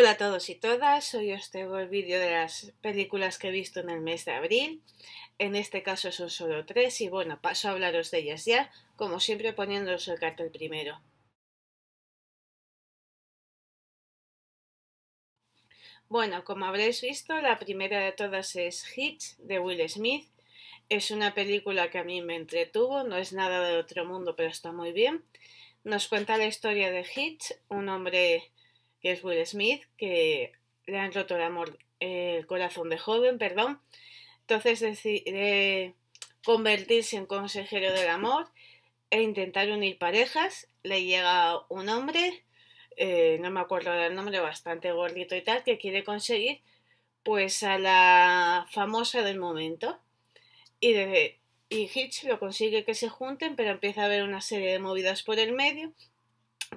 Hola a todos y todas, hoy os traigo el vídeo de las películas que he visto en el mes de abril. En este caso son solo tres y bueno, paso a hablaros de ellas ya, como siempre poniéndoos el cartel primero. Bueno, como habréis visto, la primera de todas es Hitch de Will Smith. Es una película que a mí me entretuvo, no es nada de otro mundo, pero está muy bien. Nos cuenta la historia de Hitch, un hombre que es Will Smith, que le han roto el amor, el corazón de joven, perdón. Entonces decide convertirse en consejero del amor e intentar unir parejas. Le llega un hombre, eh, no me acuerdo del nombre, bastante gordito y tal, que quiere conseguir pues a la famosa del momento. Y, y Hitch lo consigue que se junten, pero empieza a haber una serie de movidas por el medio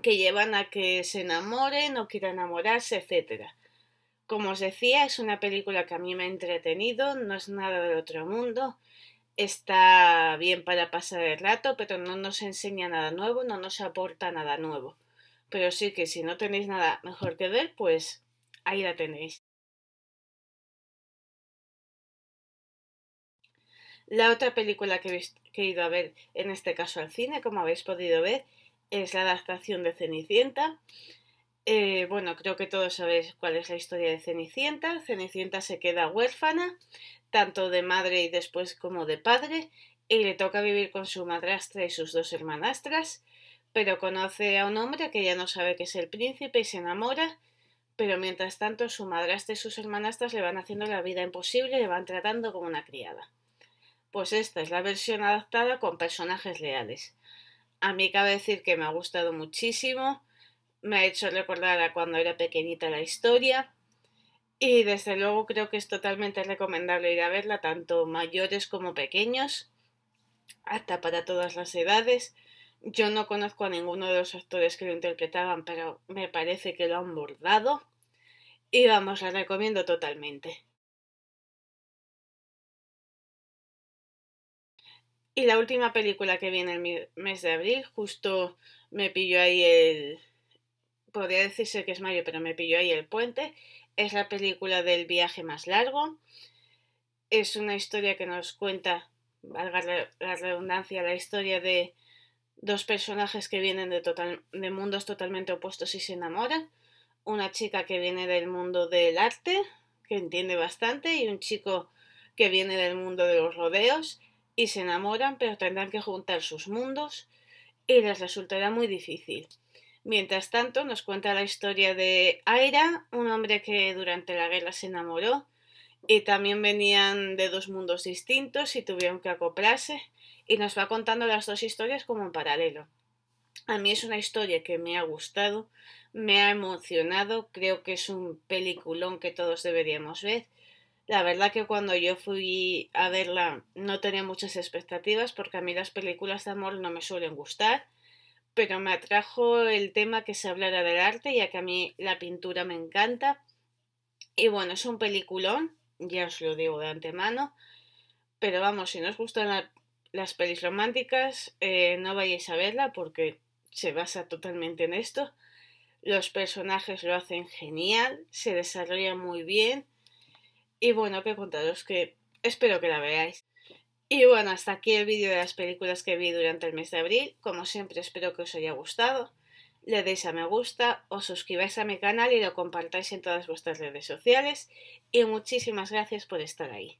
que llevan a que se enamoren o quiera enamorarse, etc. Como os decía, es una película que a mí me ha entretenido, no es nada del otro mundo, está bien para pasar el rato, pero no nos enseña nada nuevo, no nos aporta nada nuevo. Pero sí que si no tenéis nada mejor que ver, pues ahí la tenéis. La otra película que que he ido a ver, en este caso al cine, como habéis podido ver, es la adaptación de Cenicienta. Eh, bueno, creo que todos sabéis cuál es la historia de Cenicienta. Cenicienta se queda huérfana, tanto de madre y después como de padre, y le toca vivir con su madrastra y sus dos hermanastras, pero conoce a un hombre que ya no sabe que es el príncipe y se enamora, pero mientras tanto su madrastra y sus hermanastras le van haciendo la vida imposible y le van tratando como una criada. Pues esta es la versión adaptada con personajes leales. A mí cabe decir que me ha gustado muchísimo, me ha hecho recordar a cuando era pequeñita la historia y desde luego creo que es totalmente recomendable ir a verla tanto mayores como pequeños, hasta para todas las edades. Yo no conozco a ninguno de los actores que lo interpretaban, pero me parece que lo han bordado y vamos, la recomiendo totalmente. Y la última película que viene el mes de abril, justo me pilló ahí el... Podría decirse que es mayo, pero me pilló ahí el puente. Es la película del viaje más largo. Es una historia que nos cuenta, valga la redundancia, la historia de dos personajes que vienen de, de mundos totalmente opuestos y se enamoran. Una chica que viene del mundo del arte, que entiende bastante, y un chico que viene del mundo de los rodeos y se enamoran, pero tendrán que juntar sus mundos y les resultará muy difícil. Mientras tanto, nos cuenta la historia de Aira, un hombre que durante la guerra se enamoró y también venían de dos mundos distintos y tuvieron que acoplarse y nos va contando las dos historias como en paralelo. A mí es una historia que me ha gustado, me ha emocionado, creo que es un peliculón que todos deberíamos ver la verdad que cuando yo fui a verla no tenía muchas expectativas porque a mí las películas de amor no me suelen gustar, pero me atrajo el tema que se hablara del arte, ya que a mí la pintura me encanta. Y bueno, es un peliculón, ya os lo digo de antemano, pero vamos, si no os gustan las pelis románticas, eh, no vayáis a verla porque se basa totalmente en esto. Los personajes lo hacen genial, se desarrolla muy bien y bueno, que contaros que espero que la veáis. Y bueno, hasta aquí el vídeo de las películas que vi durante el mes de abril. Como siempre, espero que os haya gustado. Le deis a me gusta, os suscribáis a mi canal y lo compartáis en todas vuestras redes sociales. Y muchísimas gracias por estar ahí.